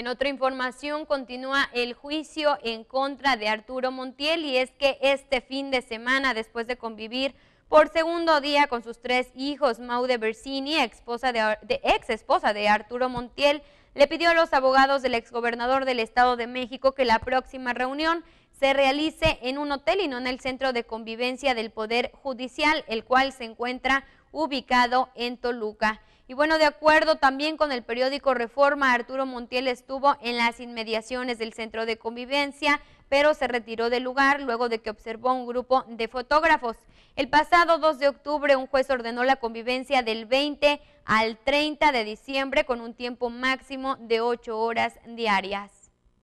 En otra información continúa el juicio en contra de Arturo Montiel y es que este fin de semana, después de convivir por segundo día con sus tres hijos, Maude Bersini, esposa de, ex esposa de Arturo Montiel, le pidió a los abogados del ex gobernador del Estado de México que la próxima reunión se realice en un hotel y no en el centro de convivencia del Poder Judicial, el cual se encuentra ubicado en Toluca. Y bueno, de acuerdo también con el periódico Reforma, Arturo Montiel estuvo en las inmediaciones del centro de convivencia, pero se retiró del lugar luego de que observó un grupo de fotógrafos. El pasado 2 de octubre, un juez ordenó la convivencia del 20 al 30 de diciembre con un tiempo máximo de 8 horas diarias.